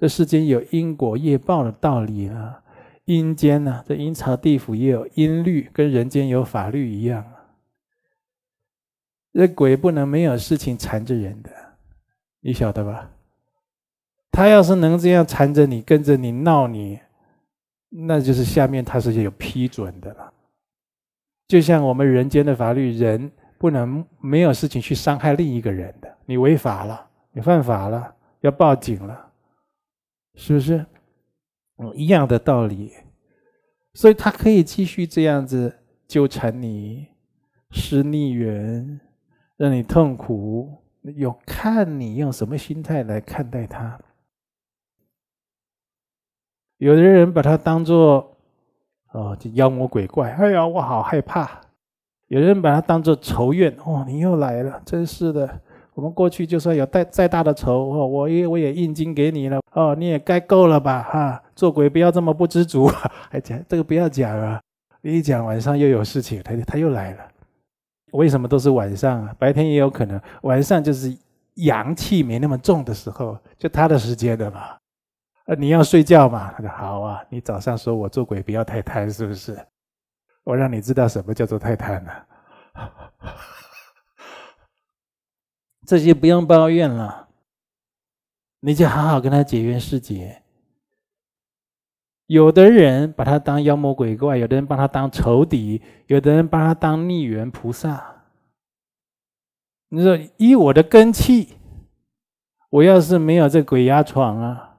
这世间有因果业报的道理啊，阴间呢，这阴曹地府也有阴律，跟人间有法律一样。这鬼不能没有事情缠着人的，你晓得吧？他要是能这样缠着你，跟着你闹你，那就是下面他是有批准的了。就像我们人间的法律，人不能没有事情去伤害另一个人的，你违法了，你犯法了，要报警了。是不是？嗯，一样的道理。所以他可以继续这样子纠缠你、施逆缘，让你痛苦。有看你用什么心态来看待他。有的人把他当做哦，这妖魔鬼怪，哎呀，我好害怕。有的人把他当做仇怨，哦，你又来了，真是的。我们过去就算有再再大的仇，哦，我也我也印经给你了。哦，你也该够了吧，哈！做鬼不要这么不知足，还讲这个不要讲了，你一讲晚上又有事情，他他又来了。为什么都是晚上？啊？白天也有可能，晚上就是阳气没那么重的时候，就他的时间的嘛。呃，你要睡觉嘛？他说好啊。你早上说我做鬼不要太贪，是不是？我让你知道什么叫做太贪了。这些不用抱怨了。你就好好跟他解缘释结。有的人把他当妖魔鬼怪，有的人把他当仇敌，有的人把他当逆缘菩萨。你说以我的根器，我要是没有这鬼压床啊，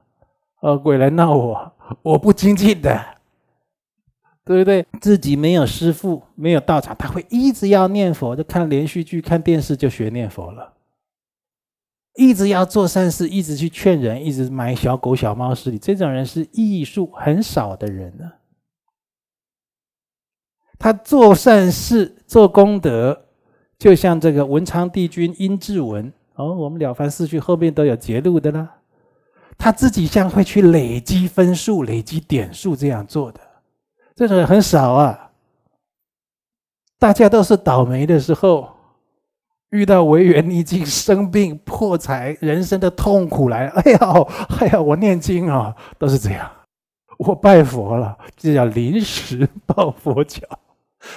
呃，鬼来闹我，我不精进的，对不对？自己没有师父，没有道场，他会一直要念佛，就看连续剧、看电视就学念佛了。一直要做善事，一直去劝人，一直买小狗小猫食礼，这种人是艺术很少的人啊。他做善事做功德，就像这个文昌帝君殷志文哦，我们了凡四训后面都有节录的啦。他自己像会去累积分数、累积点数这样做的，这种人很少啊。大家都是倒霉的时候。遇到违园逆境、生病、破财、人生的痛苦来，哎呀，哎呀，我念经啊，都是这样，我拜佛了，这叫临时抱佛脚，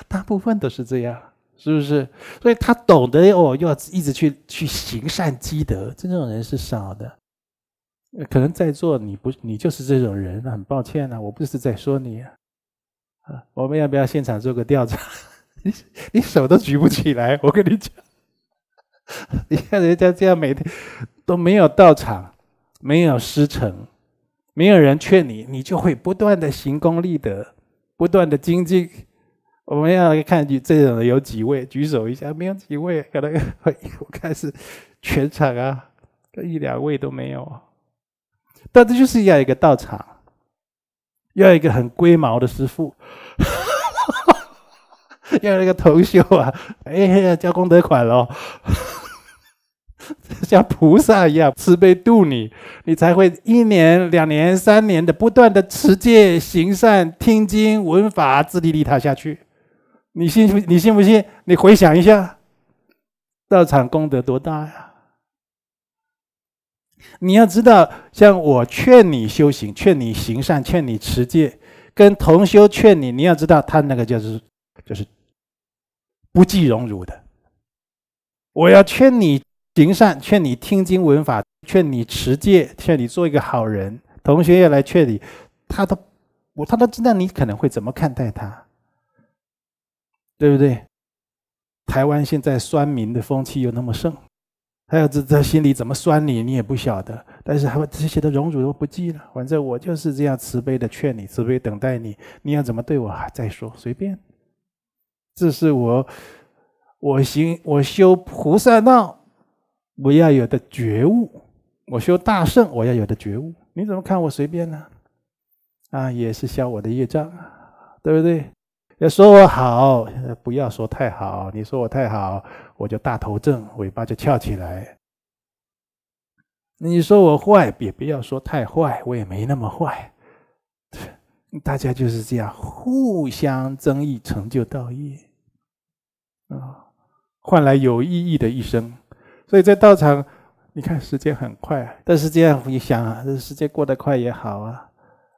大部分都是这样，是不是？所以他懂得哦，要一直去去行善积德，这种人是少的，可能在座你不你就是这种人，很抱歉啊，我不是在说你啊，我们要不要现场做个调查？你你手都举不起来，我跟你讲。你看人家这样每天都没有到场，没有师承，没有人劝你，你就会不断的行功立德，不断的精进。我们要看这种有几位举手一下，没有几位，可能我开始全场啊，一两位都没有。但这就是要一个道场，要一个很龟毛的师哈，要那个头修啊，哎，呀，交功德款喽。像菩萨一样慈悲度你，你才会一年、两年、三年的不断的持戒、行善、听经、闻法、自利利他下去。你信不？你信不信？你回想一下，道场功德多大呀！你要知道，像我劝你修行、劝你行善、劝你持戒，跟同修劝你，你要知道他那个就是就是不计荣辱的。我要劝你。行善，劝你听经闻法，劝你持戒，劝你做一个好人。同学也来劝你，他都我他都知道你可能会怎么看待他，对不对？台湾现在酸民的风气又那么盛，他要知道心里怎么酸你，你也不晓得。但是他们这些的荣辱都不记了，反正我就是这样慈悲的劝你，慈悲等待你。你要怎么对我，再说随便。这是我，我行我修菩萨道。我要有的觉悟，我修大圣，我要有的觉悟，你怎么看我随便呢？啊，也是消我的业障，对不对？要说我好，不要说太好，你说我太好，我就大头正，尾巴就翘起来。你说我坏，也不要说太坏，我也没那么坏。大家就是这样互相争议，成就道业，啊，换来有意义的一生。所以在道场，你看时间很快，但是这样一想啊，这时间过得快也好啊，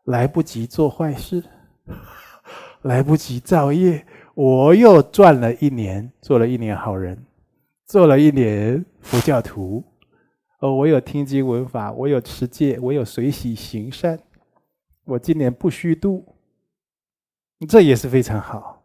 来不及做坏事，来不及造业，我又赚了一年，做了一年好人，做了一年佛教徒，哦，我有听经闻法，我有持戒，我有随喜行善，我今年不虚度，这也是非常好。